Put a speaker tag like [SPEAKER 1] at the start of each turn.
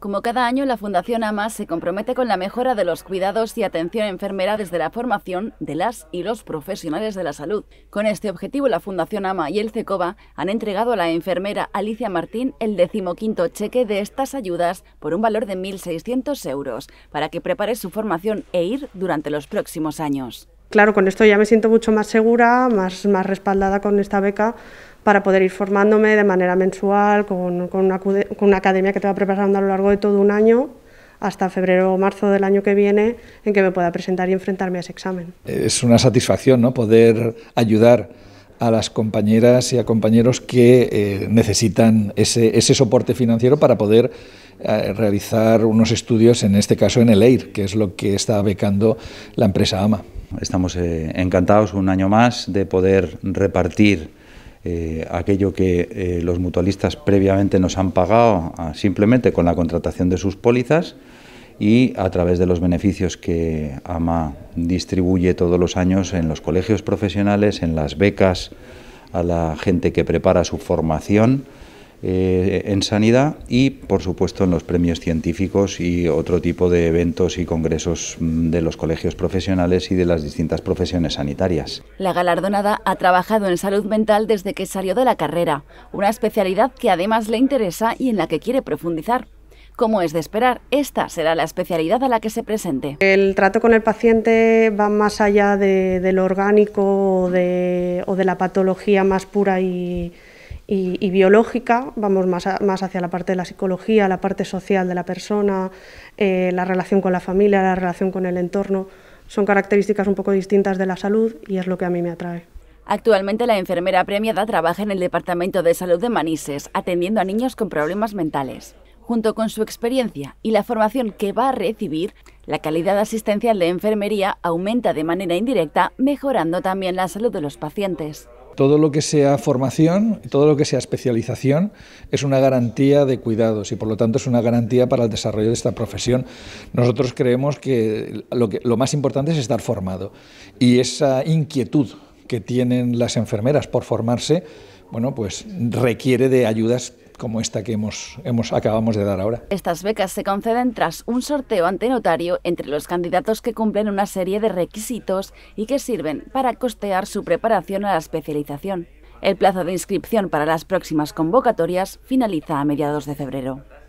[SPEAKER 1] Como cada año, la Fundación AMA se compromete con la mejora de los cuidados y atención enfermera desde la formación de las y los profesionales de la salud. Con este objetivo, la Fundación AMA y el CECOBA han entregado a la enfermera Alicia Martín el decimoquinto cheque de estas ayudas por un valor de 1.600 euros para que prepare su formación e ir durante los próximos años
[SPEAKER 2] claro, con esto ya me siento mucho más segura, más, respaldada con esta beca para poder ir formándome de manera mensual, con, una, academia que te va preparando a lo largo de todo un año hasta febrero o marzo del año que viene, en que me pueda presentar y enfrentarme a ese examen.
[SPEAKER 3] Es una satisfacción ¿no? poder ayudar a las compañeras y a compañeros que eh, necesitan ese, soporte financiero para poder eh, realizar unos estudios, en este caso en el EIR, que es lo que está becando la empresa AMA.
[SPEAKER 4] Estamos eh, encantados un año más de poder repartir eh, aquello que eh, los mutualistas previamente nos han pagado ah, simplemente con la contratación de sus pólizas y a través de los beneficios que AMA distribuye todos los años en los colegios profesionales, en las becas a la gente que prepara su formación eh, en sanidad y, por supuesto, en los premios científicos y otro tipo de eventos y congresos mm, de los colegios profesionales y de las distintas profesiones sanitarias.
[SPEAKER 1] La galardonada ha trabajado en salud mental desde que salió de la carrera, una especialidad que además le interesa y en la que quiere profundizar. Como es de esperar, esta será la especialidad a la que se presente.
[SPEAKER 2] El trato con el paciente va más allá de, lo orgánico o de la patología más pura y, y, biológica, vamos más, hacia la parte de la psicología, la parte social de la persona, eh, la relación con la familia, la relación con el entorno, son características un poco distintas de la salud y es lo que a mí me atrae.
[SPEAKER 1] Actualmente la enfermera premiada trabaja en el Departamento de Salud de Manises, atendiendo a niños con problemas mentales. Junto con su experiencia y la formación que va a recibir, la calidad asistencial de enfermería aumenta de manera indirecta, mejorando también la salud de los pacientes.
[SPEAKER 3] Todo lo que sea formación, todo lo que sea especialización es una garantía de cuidados y por lo tanto es una garantía para el desarrollo de esta profesión. Nosotros creemos que lo, más importante es estar formado y esa inquietud que tienen las enfermeras por formarse, bueno, pues requiere de ayudas como esta que hemos, acabamos de dar ahora.
[SPEAKER 1] Estas becas se conceden tras un sorteo ante notario entre los candidatos que cumplen una serie de requisitos y que sirven para costear su preparación a la especialización. El plazo de inscripción para las próximas convocatorias finaliza a mediados de febrero.